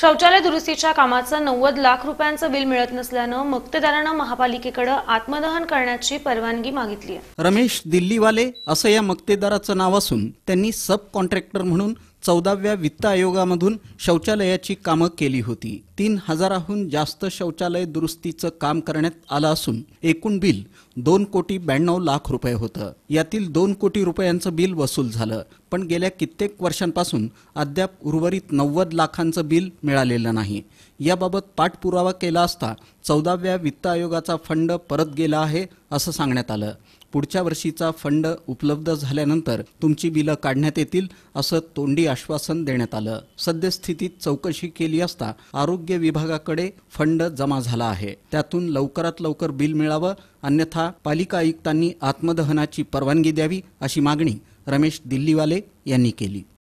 शौचालय दुरुस्तीच्या कामाचं नव्वद लाख रुपयांचं बिल मिळत नसल्यानं मक्तेदारानं महापालिकेकडे आत्मदहन करण्याची परवानगी मागितली आहे रमेश दिल्लीवाले असं या मक्तेदाराचं नाव असून त्यांनी सब कॉन्ट्रॅक्टर म्हणून चौदाव्या वित्त आयोगामधून शौचालयाची कामं केली होती तीन हजाराहून जास्त शौचालय दुरुस्तीचं काम करण्यात आलं असून एकूण बिल दोन कोटी ब्याण्णव लाख रुपये होतं यातील दोन कोटी रुपयांचं बिल वसूल झालं पण गेल्या कित्येक वर्षांपासून अद्याप उर्वरित नव्वद लाखांचं बिल मिळालेलं नाही याबाबत पाठपुरावा केला असता चौदाव्या वित्त आयोगाचा फंड परत गेला आहे असं सांगण्यात आलं पुढच्या वर्षीचा फंड उपलब्ध झाल्यानंतर तुमची बिलं काढण्यात येतील असं तोंडी आश्वासन देण्यात आलं सद्यस्थितीत चौकशी केली असता आरोग्य विभागाकडे फंड जमा झाला आहे त्यातून लवकरात लवकर बिल मिळावं अन्यथा पालिका आयुक्तांनी आत्मदहनाची परवानगी द्यावी अशी मागणी रमेश दिल्लीवाले यांनी केली